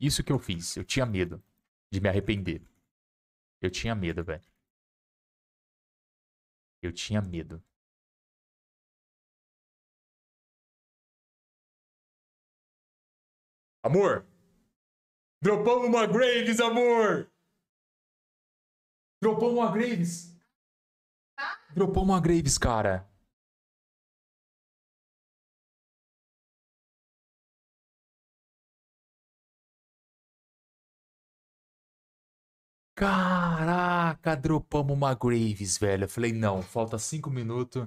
Isso que eu fiz. Eu tinha medo de me arrepender. Eu tinha medo, velho. Eu tinha medo. Amor! Dropamos uma Graves, amor! Dropou uma Graves! Tá? Dropou uma Graves, cara. Caraca, dropamos uma Graves, velho. Eu falei, não, falta cinco minutos.